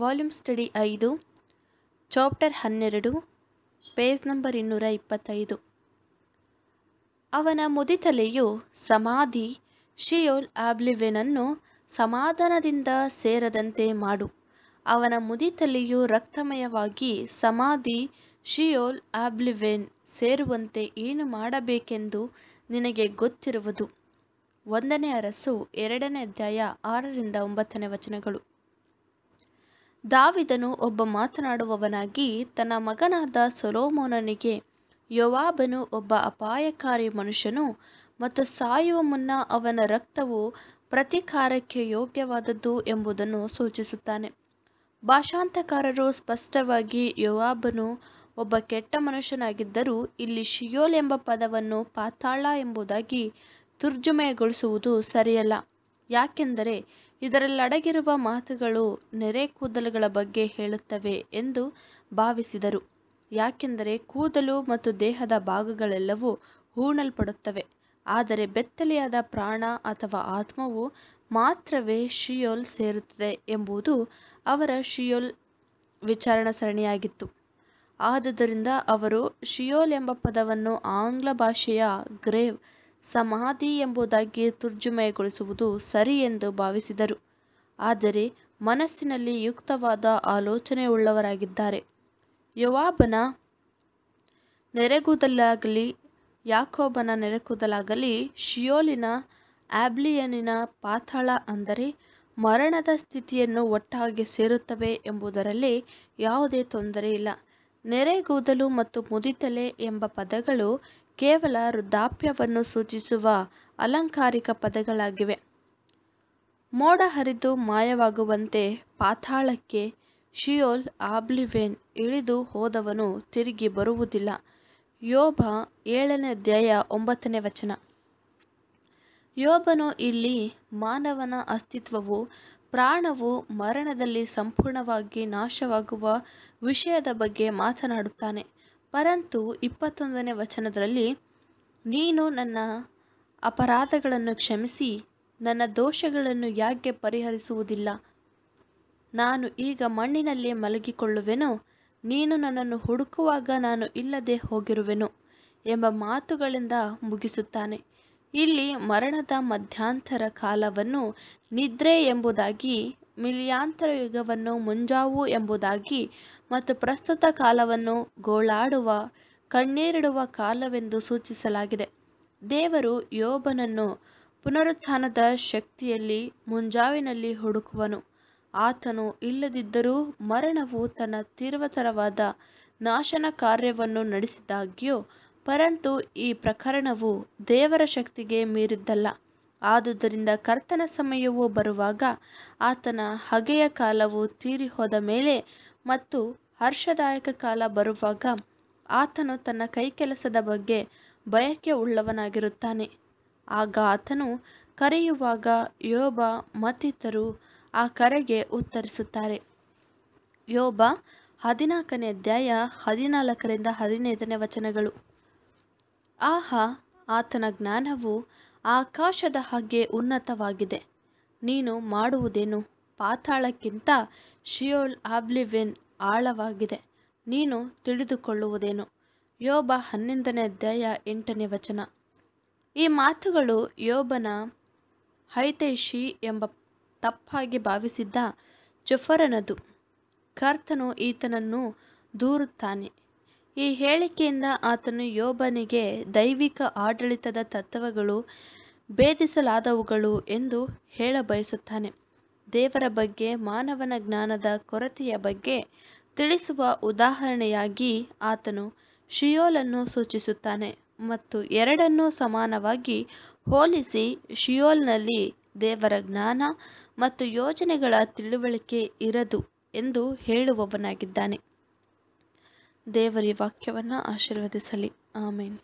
volume study ಐದು chapter ಹನ್ನೆರಡು page number ಇನ್ನೂರ ಇಪ್ಪತ್ತೈದು ಅವನ ಮುದಿತಲೆಯು ಸಮಾಧಿ ಶಿಯೋಲ್ ಆಬ್ಲಿವೆನನ್ನು ಸಮಾಧಾನದಿಂದ ಸೇರದಂತೆ ಮಾಡು ಅವನ ಮುದಿತಲೆಯು ರಕ್ತಮಯವಾಗಿ ಸಮಾಧಿ ಶಿಯೋಲ್ ಆಬ್ಲಿವೆನ್ ಸೇರುವಂತೆ ಏನು ಮಾಡಬೇಕೆಂದು ನಿನಗೆ ಗೊತ್ತಿರುವುದು ಒಂದನೇ ಅರಸು ಎರಡನೇ ಅಧ್ಯಾಯ ಆರರಿಂದ ಒಂಬತ್ತನೇ ವಚನಗಳು ದಾವಿದನು ಒಬ್ಬ ಮಾತನಾಡುವವನಾಗಿ ತನ್ನ ಮಗನಾದ ಸೊಲೊಮೋನನಿಗೆ ಯೋವಾಬನು ಒಬ್ಬ ಅಪಾಯಕಾರಿ ಮನುಷ್ಯನು ಮತ್ತು ಸಾಯುವ ಮುನ್ನ ಅವನ ರಕ್ತವು ಪ್ರತಿಕಾರಕ್ಕೆ ಯೋಗ್ಯವಾದದ್ದು ಎಂಬುದನ್ನು ಸೂಚಿಸುತ್ತಾನೆ ಭಾಷಾಂತಕಾರರು ಸ್ಪಷ್ಟವಾಗಿ ಯೋವಾಬನು ಒಬ್ಬ ಕೆಟ್ಟ ಮನುಷ್ಯನಾಗಿದ್ದರೂ ಇಲ್ಲಿ ಶಿಯೋಲ್ ಎಂಬ ಪದವನ್ನು ಪಾತಾಳ ಎಂಬುದಾಗಿ ತುರ್ಜುಮೆಗೊಳಿಸುವುದು ಸರಿಯಲ್ಲ ಯಾಕೆಂದರೆ ಇದರಲ್ಲಡಗಿರುವ ಮಾತುಗಳು ನೆರೆ ಕೂದಲುಗಳ ಬಗ್ಗೆ ಹೇಳುತ್ತವೆ ಎಂದು ಭಾವಿಸಿದರು ಯಾಕೆಂದರೆ ಕೂದಲು ಮತ್ತು ದೇಹದ ಭಾಗಗಳೆಲ್ಲವೂ ಹೂಣಲ್ಪಡುತ್ತವೆ ಆದರೆ ಬೆತ್ತಲೆಯಾದ ಪ್ರಾಣ ಅಥವಾ ಆತ್ಮವು ಮಾತ್ರವೇ ಶಿಯೋಲ್ ಸೇರುತ್ತದೆ ಎಂಬುದು ಅವರ ಶಿಯೋಲ್ ವಿಚಾರಣಾ ಸರಣಿಯಾಗಿತ್ತು ಆದುದರಿಂದ ಅವರು ಶಿಯೋಲ್ ಎಂಬ ಪದವನ್ನು ಆಂಗ್ಲ ಭಾಷೆಯ ಗ್ರೇವ್ ಸಮಾಧಿ ಎಂಬುದಾಗಿ ತುರ್ಜುಮಯಗೊಳಿಸುವುದು ಸರಿ ಎಂದು ಭಾವಿಸಿದರು ಆದರೆ ಮನಸ್ಸಿನಲ್ಲಿ ಯುಕ್ತವಾದ ಆಲೋಚನೆ ಉಳ್ಳವರಾಗಿದ್ದಾರೆ ಯವಾಬನ ನೆರೆಗೂದಲಾಗಲಿ ಯಾಕೋಬನ ನೆರೆಕುದಲಾಗಲಿ ಶಿಯೋಲಿನ ಆಬ್ಲಿಯನಿನ ಪಾತಾಳ ಅಂದರೆ ಮರಣದ ಸ್ಥಿತಿಯನ್ನು ಒಟ್ಟಾಗಿ ಸೇರುತ್ತವೆ ಎಂಬುದರಲ್ಲಿ ಯಾವುದೇ ತೊಂದರೆ ಇಲ್ಲ ನೆರೆಗೂದಲು ಮತ್ತು ಮುದಿತಲೆ ಎಂಬ ಪದಗಳು ಕೇವಲ ವೃದ್ಧಾಪ್ಯವನ್ನು ಸೂಚಿಸುವ ಅಲಂಕಾರಿಕ ಪದಗಳಾಗಿವೆ ಮೋಡ ಹರಿದು ಮಾಯವಾಗುವಂತೆ ಪಾತಾಳಕ್ಕೆ ಶಿಯೋಲ್ ಆಬ್ಲಿವೆನ್ ಇಳಿದು ಹೋದವನು ತಿರುಗಿ ಬರುವುದಿಲ್ಲ ಯೋಭ ಏಳನೇ ಅಧ್ಯಾಯ ಒಂಬತ್ತನೇ ವಚನ ಯೋಭನು ಇಲ್ಲಿ ಮಾನವನ ಅಸ್ತಿತ್ವವು ಪ್ರಾಣವು ಮರಣದಲ್ಲಿ ಸಂಪೂರ್ಣವಾಗಿ ನಾಶವಾಗುವ ವಿಷಯದ ಬಗ್ಗೆ ಮಾತನಾಡುತ್ತಾನೆ ಪರಂತು ಇಪ್ಪತ್ತೊಂದನೇ ವಚನದಲ್ಲಿ ನೀನು ನನ್ನ ಅಪರಾಧಗಳನ್ನು ಕ್ಷಮಿಸಿ ನನ್ನ ದೋಷಗಳನ್ನು ಯಾಕೆ ಪರಿಹರಿಸುವುದಿಲ್ಲ ನಾನು ಈಗ ಮಣ್ಣಿನಲ್ಲಿ ಮಲಗಿಕೊಳ್ಳುವೆನೋ ನೀನು ನನ್ನನ್ನು ಹುಡುಕುವಾಗ ನಾನು ಇಲ್ಲದೆ ಹೋಗಿರುವೆನು ಎಂಬ ಮಾತುಗಳಿಂದ ಮುಗಿಸುತ್ತಾನೆ ಇಲ್ಲಿ ಮರಣದ ಮಧ್ಯಂತರ ಕಾಲವನ್ನು ನಿದ್ರೆ ಎಂಬುದಾಗಿ ಮಿಲಿಯಾಂತರ ಯುಗವನ್ನು ಮುಂಜಾವು ಎಂಬುದಾಗಿ ಮತ್ತು ಪ್ರಸ್ತುತ ಕಾಲವನ್ನು ಗೋಳಾಡುವ ಕಣ್ಣೀರಿಡುವ ಕಾಲವೆಂದು ಸೂಚಿಸಲಾಗಿದೆ ದೇವರು ಯೋಬನನ್ನು ಪುನರುತ್ಥಾನದ ಶಕ್ತಿಯಲ್ಲಿ ಮುಂಜಾವಿನಲ್ಲಿ ಹುಡುಕುವನು ಆತನು ಇಲ್ಲದಿದ್ದರೂ ಮರಣವು ತನ್ನ ತೀವ್ರತರವಾದ ನಾಶನ ಕಾರ್ಯವನ್ನು ನಡೆಸಿದಾಗ್ಯೂ ಪರಂತು ಈ ಪ್ರಕರಣವು ದೇವರ ಶಕ್ತಿಗೆ ಮೀರಿದ್ದಲ್ಲ ಆದುದರಿಂದ ಕರ್ತನ ಸಮಯವು ಬರುವಾಗ ಆತನ ಹಗೆಯ ಕಾಲವು ತೀರಿಹೋದ ಮೇಲೆ ಮತ್ತು ಹರ್ಷದಾಯಕ ಕಾಲ ಬರುವಾಗ ಆತನು ತನ್ನ ಕೈಕೆಲಸದ ಬಗ್ಗೆ ಬಯಕೆ ಉಳ್ಳವನಾಗಿರುತ್ತಾನೆ ಆಗ ಆತನು ಕರೆಯುವಾಗ ಯೋಬ ಮತ್ತಿತರು ಆ ಕರೆಗೆ ಉತ್ತರಿಸುತ್ತಾರೆ ಯೋಬ ಹದಿನಾಲ್ಕನೇ ಅಧ್ಯಾಯ ಹದಿನಾಲ್ಕರಿಂದ ಹದಿನೈದನೇ ವಚನಗಳು ಆಹಾ ಆತನ ಜ್ಞಾನವು ಆಕಾಶದ ಹಾಗೆ ಉನ್ನತವಾಗಿದೆ ನೀನು ಮಾಡುವುದೇನು ಪಾತಾಳಕ್ಕಿಂತ ಶಿಯೋಲ್ ಆಬ್ಲಿವೆನ್ ಆಳವಾಗಿದೆ ನೀನು ತಿಳಿದುಕೊಳ್ಳುವುದೇನು ಯೋಬ ಹನ್ನೊಂದನೇ ಅಧ್ಯಾಯ ಎಂಟನೇ ವಚನ ಈ ಮಾತುಗಳು ಯೋಬನ ಹೈತೈಷಿ ಎಂಬ ತಪ್ಪಾಗಿ ಭಾವಿಸಿದ್ದ ಜೊಫರನದು ಕರ್ತನು ಈತನನ್ನು ದೂರುತ್ತಾನೆ ಈ ಹೇಳಿಕೆಯಿಂದ ಆತನು ಯೋಬನಿಗೆ ದೈವಿಕ ಆಡಳಿತದ ತತ್ವಗಳು ಭೇದಿಸಲಾದವುಗಳು ಎಂದು ಹೇಳಬಯಸುತ್ತಾನೆ ದೇವರ ಬಗ್ಗೆ ಮಾನವನ ಜ್ಞಾನದ ಕೊರತೆಯ ಬಗ್ಗೆ ತಿಳಿಸುವ ಉದಾಹರಣೆಯಾಗಿ ಆತನು ಶಿಯೋಲನ್ನು ಸೂಚಿಸುತ್ತಾನೆ ಮತ್ತು ಎರಡನ್ನೂ ಸಮಾನವಾಗಿ ಹೋಲಿಸಿ ಶಿಯೋಲ್ನಲ್ಲಿ ದೇವರ ಜ್ಞಾನ ಮತ್ತು ಯೋಜನೆಗಳ ತಿಳುವಳಿಕೆ ಇರದು ಎಂದು ಹೇಳುವವನಾಗಿದ್ದಾನೆ ದೇವರ ವಾಕ್ಯವನ್ನು ಆಶೀರ್ವದಿಸಲಿ ಆಮೇನ್